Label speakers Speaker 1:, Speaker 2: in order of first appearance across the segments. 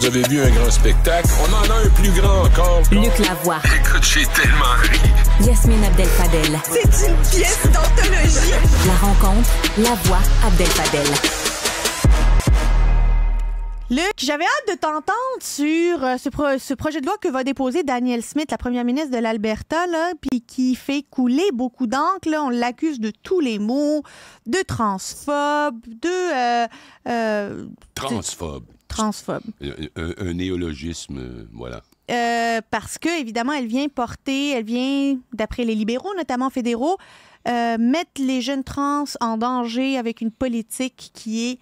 Speaker 1: Vous avez vu un grand spectacle. On en a un plus grand encore. Luc Lavoie. Écoute, j'ai tellement ri.
Speaker 2: Yasmine Abdel-Fadel. C'est une pièce d'anthologie. La rencontre, la voix Abdel-Fadel. Luc, j'avais hâte de t'entendre sur euh, ce, projet de loi que va déposer Daniel Smith, la première ministre de l'Alberta, puis qui fait couler beaucoup d'encre. On l'accuse de tous les mots, euh, euh, de transphobe, de... Euh, transphobe.
Speaker 1: Transphobe. Euh, euh, un, néologisme, euh, voilà.
Speaker 2: parce que, évidemment, elle vient porter, elle vient, d'après les libéraux, notamment fédéraux, mettre les jeunes trans en danger avec une politique qui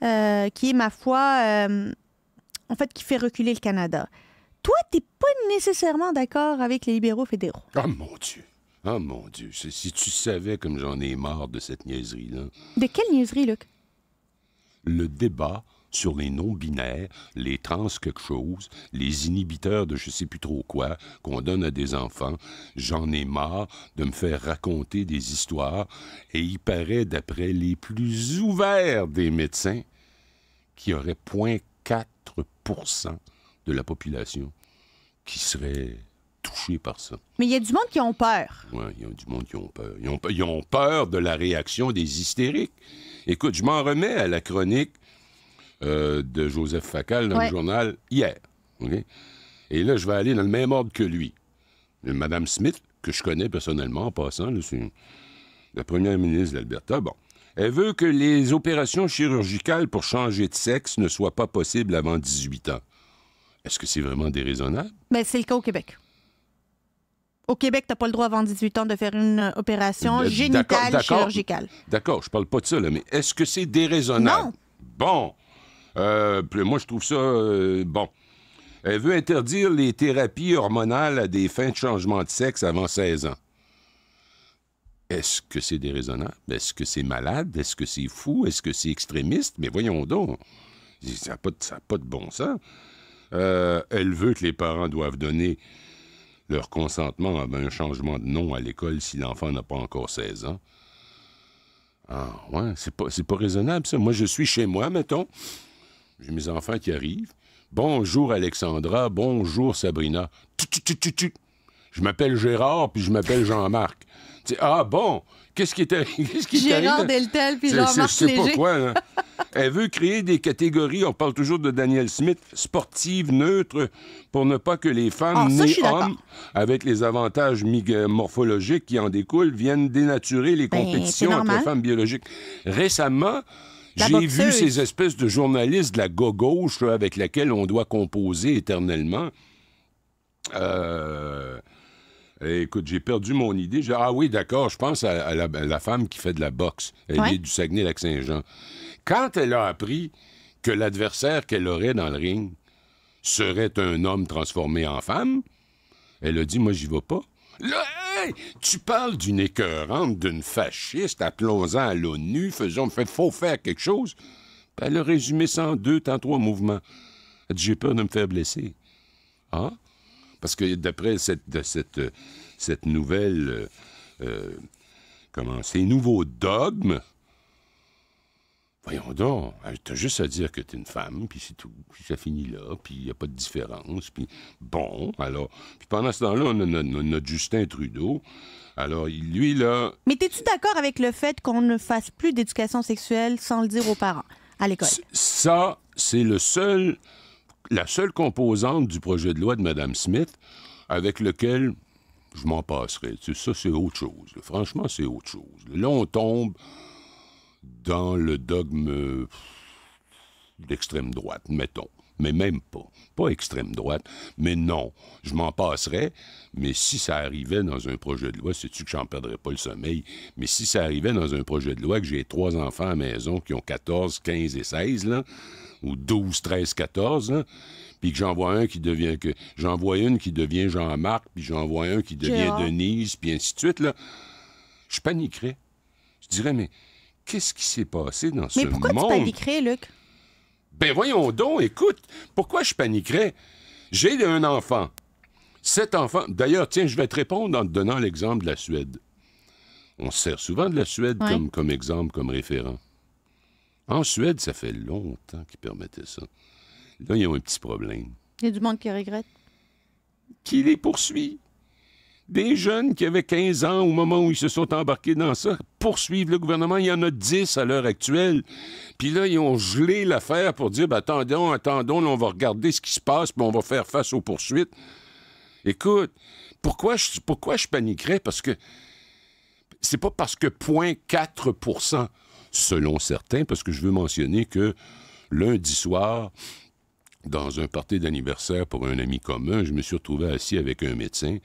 Speaker 2: est, qui est ma foi, en fait, qui fait reculer le Canada. Toi, t'es pas nécessairement d'accord avec les libéraux fédéraux.
Speaker 1: Ah, mon Dieu! Ah, mon Dieu! Si tu savais comme j'en ai marre de cette niaiserie-là.
Speaker 2: De quelle niaiserie, Luc?
Speaker 1: Le débat sur les noms binaires les trans quelque chose, les inhibiteurs de je sais plus trop quoi qu'on donne à des enfants. J'en ai marre de me faire raconter des histoires et il paraît, d'après les plus ouverts des médecins, qu'il y aurait 0,4 de la population qui serait touchée par ça.
Speaker 2: Mais il y a du monde qui ont peur.
Speaker 1: Oui, il y a du monde qui ont peur. Ils ont, ils ont, peur de la réaction des hystériques. Écoute, je m'en remets à la chronique euh, de Joseph Facal dans le journal hier. Et là, je vais aller dans le même ordre que lui. Euh, Madame Smith, que je connais personnellement en passant, c'est la première ministre d'Alberta. Bon. Elle veut que les opérations chirurgicales pour changer de sexe ne soient pas possibles avant 18 ans. Est-ce que c'est vraiment déraisonnable?
Speaker 2: Mais ben, c'est le cas au Québec. Au Québec, t'as pas le droit avant 18 ans de faire une opération génitale chirurgicale.
Speaker 1: D'accord, je parle pas de ça, mais est-ce que c'est déraisonnable? Non. Bon. Euh, moi, je trouve ça euh, bon. Elle veut interdire les thérapies hormonales à des fins de changement de sexe avant 16 ans. Est-ce que c'est déraisonnable? Est-ce que c'est malade? Est-ce que c'est fou? Est-ce que c'est extrémiste? Mais voyons donc. Ça n'a pas, de bon sens. Euh, elle veut que les parents doivent donner leur consentement à un changement de nom à l'école si l'enfant n'a pas encore 16 ans. Ah ouais, c'est pas, pas raisonnable ça. Moi, je suis chez moi, mettons. J'ai mes enfants qui arrivent. Bonjour Alexandra, bonjour Sabrina. Je m'appelle Gérard, puis je m'appelle Jean-Marc. Ah bon, qu'est-ce qui est arrivé? Gérard Deltel, puis Jean-Marc C'est pourquoi. Hein? Elle veut créer des catégories, on parle toujours de Daniel Smith, sportives, neutres, pour ne pas que les femmes ni ah, nées hommes, avec les avantages euh, morphologiques qui en découlent, viennent dénaturer les ben, compétitions entre femmes biologiques. Récemment, j'ai vu ces espèces de journalistes de la gauche avec laquelle on doit composer éternellement. Euh, écoute, j'ai perdu mon idée. Ah oui, d'accord, je pense à, la, femme qui fait de la boxe. Elle est du Saguenay-Lac-Saint-Jean. Quand elle a appris que l'adversaire qu'elle aurait dans le ring serait un homme transformé en femme, elle a dit Moi, j'y vais pas. Là, tu parles d'une écœurante, d'une fasciste, appelons-en à l'ONU, faisons, faut faire quelque chose. pas le résumer résumé deux, tant trois mouvements. j'ai peur de me faire blesser. hein Parce que d'après cette, cette, euh, cette nouvelle, euh, euh, comment, ces nouveaux dogmes, Voyons donc, hein, t'as juste à dire que t'es une femme, puis c'est tout, puis ça finit là, puis il n'y a pas de différence, puis bon, alors... Puis pendant ce temps-là, on a notre, Justin Trudeau, alors lui, là...
Speaker 2: Mais t'es-tu d'accord avec le fait qu'on ne fasse plus d'éducation sexuelle sans le dire aux parents, à l'école?
Speaker 1: Ça, c'est le seul... la seule composante du projet de loi de Mme Smith avec lequel je m'en passerai. ça, c'est autre chose. Franchement, c'est autre chose. Là, on tombe dans le dogme d'extrême droite, mettons. Mais même pas. Pas extrême droite, mais non. Je m'en passerais, mais si ça arrivait dans un projet de loi, sais-tu que j'en perdrais pas le sommeil, mais si ça arrivait dans un projet de loi que j'ai trois enfants à la maison qui ont 14, 15 et 16, là, ou 12, 13, 14, puis que j'en vois un qui devient... que J'en vois une qui devient Jean-Marc, puis j'en vois un qui devient Denise, puis ainsi de suite, là, je paniquerais. Je dirais, mais qu'est-ce qui s'est passé dans ce monde? Mais pourquoi tu paniquerais, Luc? Ben voyons donc, écoute, pourquoi je paniquerais? J'ai un enfant. Cet enfant... D'ailleurs, tiens, je vais te répondre en te donnant l'exemple de la Suède. On sert souvent de la Suède comme, comme exemple, comme référent. En Suède, ça fait longtemps qu'ils permettaient ça. Là, ils ont un petit problème.
Speaker 2: Il y a du monde qui regrette.
Speaker 1: Qui les poursuit des jeunes qui avaient 15 ans au moment où ils se sont embarqués dans ça poursuivent le gouvernement. Il y en a 10 à l'heure actuelle. Puis là, ils ont gelé l'affaire pour dire, ben, attendons, attendons, on va regarder ce qui se passe, puis on va faire face aux poursuites. Écoute, pourquoi je, pourquoi je paniquerais? Parce que c'est pas parce que 0,4 selon certains, parce que je veux mentionner que lundi soir, dans un party d'anniversaire pour un ami commun, je me suis retrouvé assis avec un médecin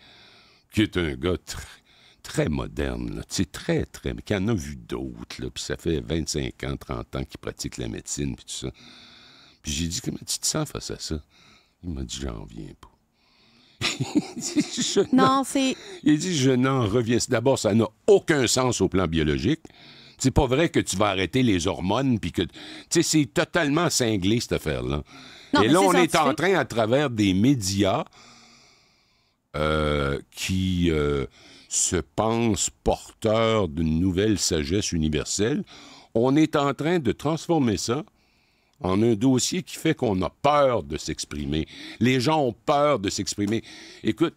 Speaker 1: qui est un gars très, très moderne, très, très, qui en a vu d'autres, puis ça fait 25 ans, 30 ans qu'il pratique la médecine, puis tout ça. Puis j'ai dit, comment tu te sens face à ça? Il m'a dit, j'en viens pas. non, c'est. Il dit, je n'en reviens. D'abord, ça n'a aucun sens au plan biologique. C'est pas vrai que tu vas arrêter les hormones, puis que. c'est totalement cinglé, cette affaire-là. Et là, on est en train, à travers des médias, euh, qui euh, se pense porteur d'une nouvelle sagesse universelle, on est en train de transformer ça en un dossier qui fait qu'on a peur de s'exprimer. Les gens ont peur de s'exprimer. Écoute,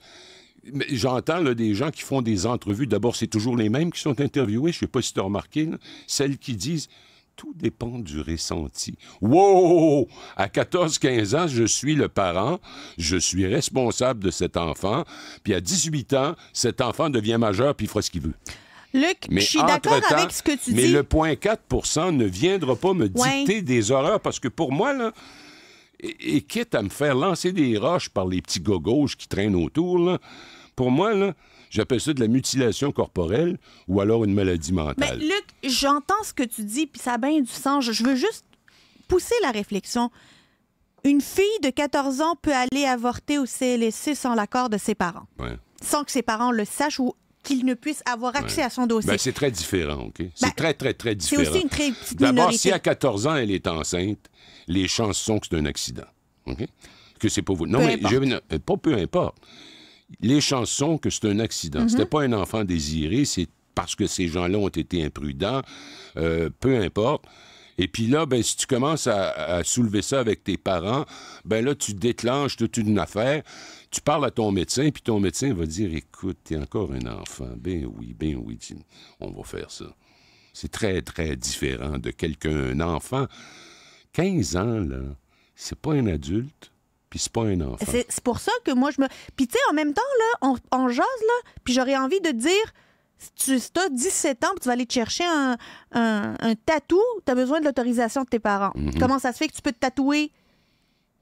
Speaker 1: J'entends des gens qui font des entrevues. D'abord, c'est toujours les mêmes qui sont interviewés. Je ne sais pas si tu as remarqué. Celles qui disent tout dépend du ressenti. Wow! À 14-15 ans, je suis le parent, je suis responsable de cet enfant, puis à 18 ans, cet enfant devient majeur puis il fera ce qu'il veut.
Speaker 2: Luc, mais je suis d'accord avec ce que tu dis. Mais le
Speaker 1: point 4 ne viendra pas me dicter des horreurs parce que pour moi, là, et, quitte à me faire lancer des roches par les petits gauches qui traînent autour, là, pour moi, là, J'appelle ça de la mutilation corporelle ou alors une maladie mentale.
Speaker 2: Luc, j'entends ce que tu dis, puis ça a bien du sens. Je veux juste pousser la réflexion. Une fille de 14 ans peut aller avorter au CLSC sans l'accord de ses parents. Sans que ses parents le sachent ou qu'ils ne puissent avoir accès à son dossier. Ben,
Speaker 1: c'est très différent, OK? C'est ben, très, très, très différent. C'est aussi une très petite D'abord, si à 14 ans, elle est enceinte, les chances sont que c'est un accident, OK? Que c'est pas vous. Non, mais Je... Euh, pas peu importe les chansons que c'est un accident. ce mhm. C'était pas un enfant désiré, c'est parce que ces gens-là ont été imprudents, euh, peu importe. Et puis là, ben, si tu commences à, soulever ça avec tes parents, ben là, tu déclenches toute une affaire. Tu parles à ton médecin, puis ton médecin va dire Écoute, t'es encore un enfant. Ben oui, ben oui, on va faire ça. C'est très, très différent de quelqu'un, un enfant. 15 ans, là, c'est pas un adulte puis c'est pas un enfant.
Speaker 2: C'est pour ça que moi, je me... Puis tu sais, en même temps, là, on, jase, là, puis j'aurais envie de dire... Si tu as 17 ans tu vas aller te chercher un, tatou, tu as besoin de l'autorisation de tes parents. Mhm. Comment ça se fait que tu peux te tatouer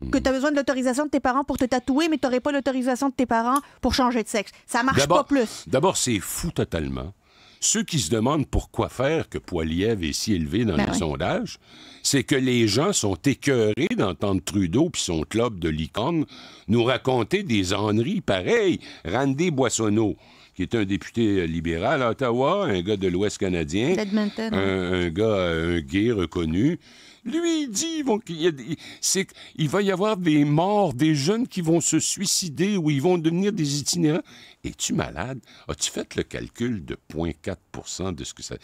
Speaker 2: mhm. que tu as besoin de l'autorisation de tes parents pour te tatouer, mais t'aurais pas l'autorisation de tes parents pour changer de sexe. Ça marche pas plus.
Speaker 1: D'abord, c'est fou totalement. Ceux qui se demandent pourquoi faire que Poiliev est si élevé dans le ben les sondages, c'est que les gens sont écœurés d'entendre Trudeau puis son club de licorne nous raconter des enneries pareilles. Randy Boissonneau, qui est un député euh, libéral à Ottawa, un gars de l'Ouest canadien, un, un, gars, euh, un gay reconnu, lui, il dit qu'il il va y avoir des morts, des jeunes qui vont se suicider ou ils vont devenir des itinérants. Es-tu malade? As-tu fait le calcul de 0,4 de ce que ça...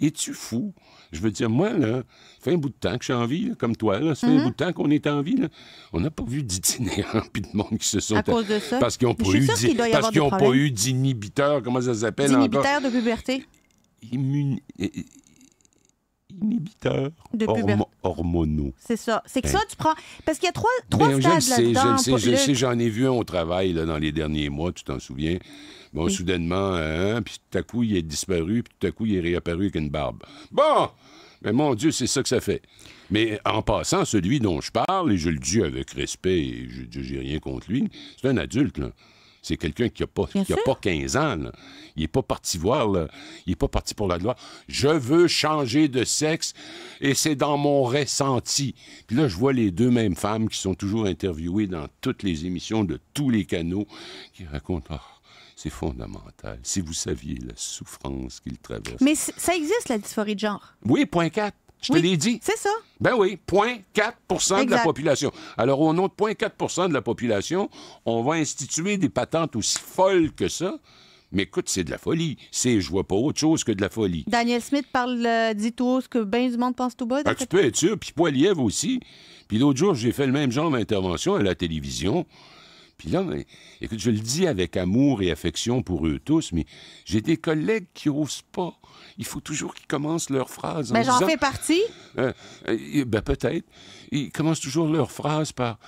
Speaker 1: Es-tu fou? Je veux dire, moi, là, ça fait un bout de temps que je suis en vie, comme toi. Là, ça fait un mhm. bout de temps qu'on est en vie. Là. On n'a pas vu d'itinérants puis de monde qui se sont... de Parce qu'ils n'ont pas, eu pas eu d'inhibiteurs, comment ça s'appelle encore?
Speaker 2: de puberté.
Speaker 1: Euh, inhibiteurs hormonaux. C'est
Speaker 2: ça. C'est que ben. ça, tu prends. Parce qu'il y a trois, ben, trois stades là-dedans. Je sais,
Speaker 1: j'en ai vu un au travail dans les derniers mois, tu t'en souviens. Bon, soudainement, hein, puis tout à coup, il est disparu, puis tout à coup, il est réapparu avec une barbe. Bon! Mais mon Dieu, c'est ça que ça fait. Mais en passant, celui dont je parle, et je le dis avec respect, et je n'ai rien contre lui, c'est un adulte, là. C'est quelqu'un qui n'a pas, pas 15 ans. Il n'est pas parti voir, il n'est pas parti pour la loi. Je veux changer de sexe et c'est dans mon ressenti. Puis là, je vois les deux mêmes femmes qui sont toujours interviewées dans toutes les émissions de tous les canaux qui racontent. Oh, c'est fondamental. Si vous saviez la souffrance qu'ils traversent. Mais
Speaker 2: ça existe, la dysphorie de genre.
Speaker 1: Oui, point 4. Je te l'ai dit. C'est ça. Ben oui, 0,4 de la population. Alors, au nom de 0,4 de la population, on va instituer des patentes aussi folles que ça. Mais écoute, c'est de la folie. C'est, je vois pas autre chose que de la folie.
Speaker 2: Daniel Smith parle, euh, dit tout ce que bien du monde pense tout bas. Ah, tu
Speaker 1: peux être sûr. Puis Poiliev aussi. Puis l'autre jour, j'ai fait le même genre d'intervention à la télévision. Puis là, ben, écoute, je le dis avec amour et affection pour eux tous, mais j'ai des collègues qui n'osent pas. Il faut toujours qu'ils commencent leur phrase. Mais ben, j'en fais partie. Euh, euh, ben peut-être. Ils commencent toujours leur phrase par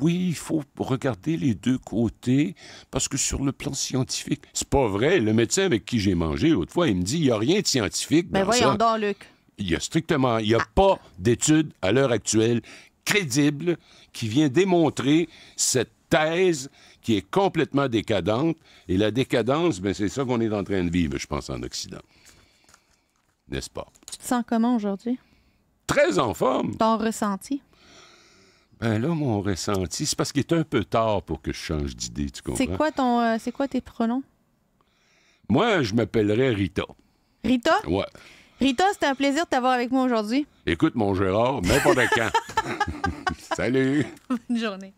Speaker 1: oui, il faut regarder les deux côtés, parce que sur le plan scientifique, c'est pas vrai. Le médecin avec qui j'ai mangé l'autre fois, il me dit il n'y a rien de scientifique. Mais ben, voyons Luc. Il y a strictement, il n'y a pas d'étude à l'heure actuelle crédible qui vient démontrer cette thèse qui est complètement décadente. Et la décadence, ben, c'est ça qu'on est en train de vivre, je pense, en Occident. N'est-ce pas?
Speaker 2: Tu te sens comment aujourd'hui?
Speaker 1: Très en forme.
Speaker 2: Ton ressenti?
Speaker 1: Ben là, mon ressenti, c'est parce qu'il est un peu tard pour que je change d'idée, tu comprends? C'est quoi,
Speaker 2: ton, euh, c'est quoi tes pronoms?
Speaker 1: Moi, je m'appellerais Rita. Rita? Ouais.
Speaker 2: Rita, c'était un plaisir de t'avoir avec moi aujourd'hui.
Speaker 1: Écoute, mon Gérard, n'importe quand. Salut!
Speaker 2: Bonne journée.